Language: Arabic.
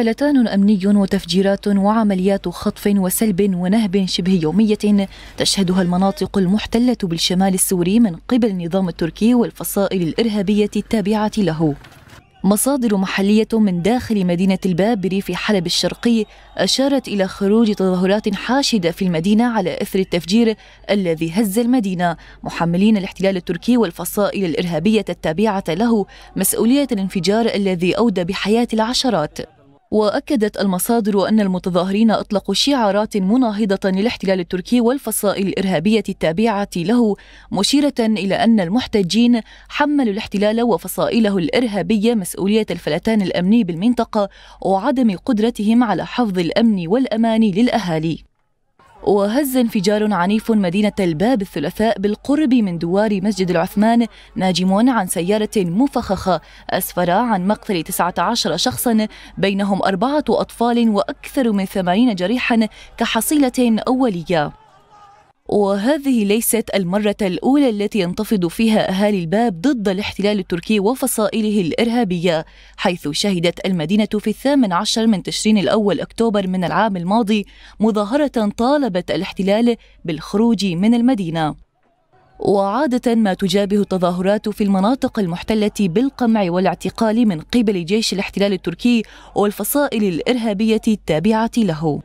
فلتان أمني وتفجيرات وعمليات خطف وسلب ونهب شبه يومية تشهدها المناطق المحتلة بالشمال السوري من قبل النظام التركي والفصائل الإرهابية التابعة له مصادر محلية من داخل مدينة الباب بريف حلب الشرقي أشارت إلى خروج تظاهرات حاشدة في المدينة على إثر التفجير الذي هز المدينة محملين الاحتلال التركي والفصائل الإرهابية التابعة له مسؤولية الانفجار الذي أودى بحياة العشرات وأكدت المصادر أن المتظاهرين أطلقوا شعارات مناهضة للاحتلال التركي والفصائل الإرهابية التابعة له مشيرة إلى أن المحتجين حملوا الاحتلال وفصائله الإرهابية مسؤولية الفلتان الأمني بالمنطقة وعدم قدرتهم على حفظ الأمن والأمان للأهالي وهز انفجار عنيف مدينة الباب الثلاثاء بالقرب من دوار مسجد العثمان ناجم عن سيارة مفخخة أسفر عن مقتل 19 شخصا بينهم أربعة أطفال وأكثر من 80 جريحا كحصيلة أولية وهذه ليست المرة الأولى التي ينتفض فيها أهالي الباب ضد الاحتلال التركي وفصائله الإرهابية حيث شهدت المدينة في الثامن عشر من تشرين الأول أكتوبر من العام الماضي مظاهرة طالبت الاحتلال بالخروج من المدينة وعادة ما تجابه التظاهرات في المناطق المحتلة بالقمع والاعتقال من قبل جيش الاحتلال التركي والفصائل الإرهابية التابعة له